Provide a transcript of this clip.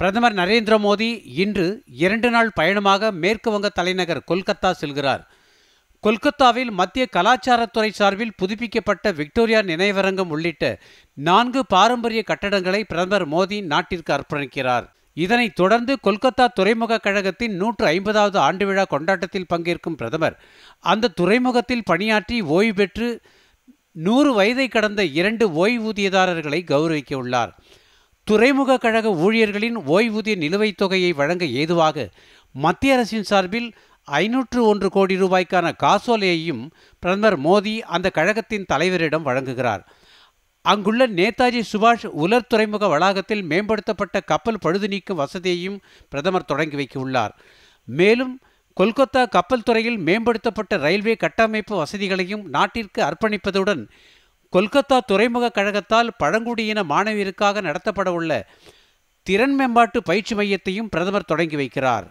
பிரதமர் நரேந்திர மோடி இன்று இரண்டு நாள் பயணமாக மேற்கு வங்க தலைநகர் கொல்கத்தா செல்கிறார் கொல்கத்தாவில் மத்திய கலாச்சாரத்துறை சார்பில் புதுப்பிக்கப்பட்ட விக்டோரியா நினைவரங்கம் உள்ளிட்ட நான்கு பாரம்பரிய கட்டடங்களை பிரதமர் மோடி நாட்டிற்கு அர்ப்பணிக்கிறார் இதனைத் தொடர்ந்து கொல்கத்தா துறைமுக கழகத்தின் நூற்று ஐம்பதாவது ஆண்டு விழா கொண்டாட்டத்தில் பங்கேற்கும் பிரதமர் அந்த துறைமுகத்தில் பணியாற்றி ஓய்வு பெற்று நூறு வயதை கடந்த இரண்டு ஓய்வூதியதாரர்களை கௌரவிக்க உள்ளார் துறைமுக கழக ஊழியர்களின் ஓய்வூதிய நிலுவைத் தொகையை வழங்க ஏதுவாக மத்திய அரசின் சார்பில் ஐநூற்று ஒன்று கோடி ரூபாய்க்கான காசோலையையும் பிரதமர் மோடி அந்த கழகத்தின் தலைவரிடம் வழங்குகிறார் அங்குள்ள நேதாஜி சுபாஷ் உலர் துறைமுக வளாகத்தில் மேம்படுத்தப்பட்ட கப்பல் பழுது நீக்கும் வசதியையும் பிரதமர் தொடங்கி வைக்கவுள்ளார் மேலும் கொல்கத்தா கப்பல் துறையில் மேம்படுத்தப்பட்ட ரயில்வே கட்டமைப்பு வசதிகளையும் நாட்டிற்கு அர்ப்பணிப்பதுடன் கொல்கத்தா துறைமுக கழகத்தால் பழங்குடியின மாணவியருக்காக நடத்தப்படவுள்ள திறன் மேம்பாட்டு பயிற்சி மையத்தையும் பிரதமர் தொடங்கி வைக்கிறார்